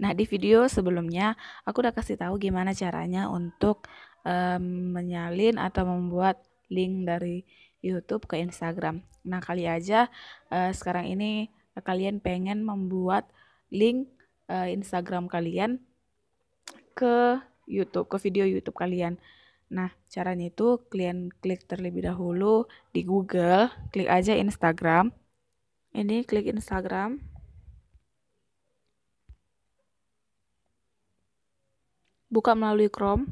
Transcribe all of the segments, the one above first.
Nah, di video sebelumnya aku udah kasih tahu gimana caranya untuk um, menyalin atau membuat link dari YouTube ke Instagram. Nah, kali aja uh, sekarang ini eh, kalian pengen membuat link uh, Instagram kalian ke YouTube, ke video YouTube kalian. Nah, caranya itu kalian klik terlebih dahulu di Google, klik aja Instagram. Ini klik Instagram. Buka melalui Chrome.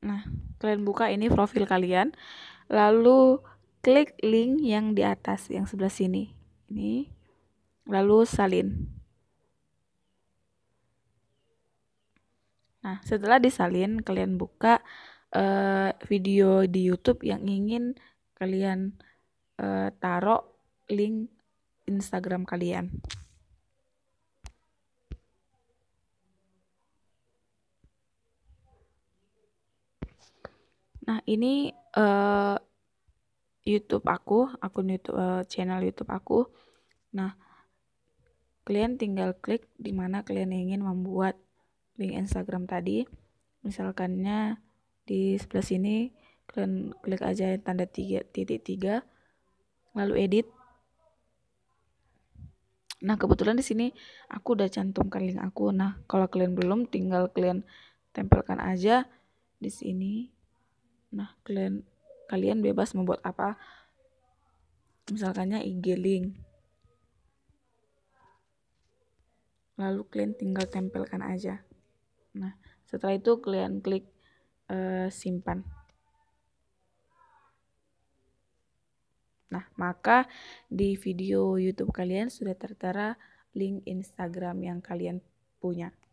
Nah, kalian buka ini profil kalian. Lalu klik link yang di atas, yang sebelah sini. Ini. Lalu salin. Nah, setelah disalin, kalian buka uh, video di YouTube yang ingin kalian uh, taruh link Instagram kalian. Nah, ini uh, YouTube aku, akun YouTube uh, channel YouTube aku. Nah, kalian tinggal klik di mana kalian ingin membuat link Instagram tadi. Misalkannya di sebelah sini kalian klik aja tanda tiga, titik tiga, lalu edit. Nah, kebetulan di sini aku udah cantumkan link aku. Nah, kalau kalian belum tinggal kalian tempelkan aja di sini Nah, kalian kalian bebas membuat apa misalkannya IG link. Lalu kalian tinggal tempelkan aja. Nah, setelah itu kalian klik uh, simpan. Nah, maka di video YouTube kalian sudah tertera link Instagram yang kalian punya.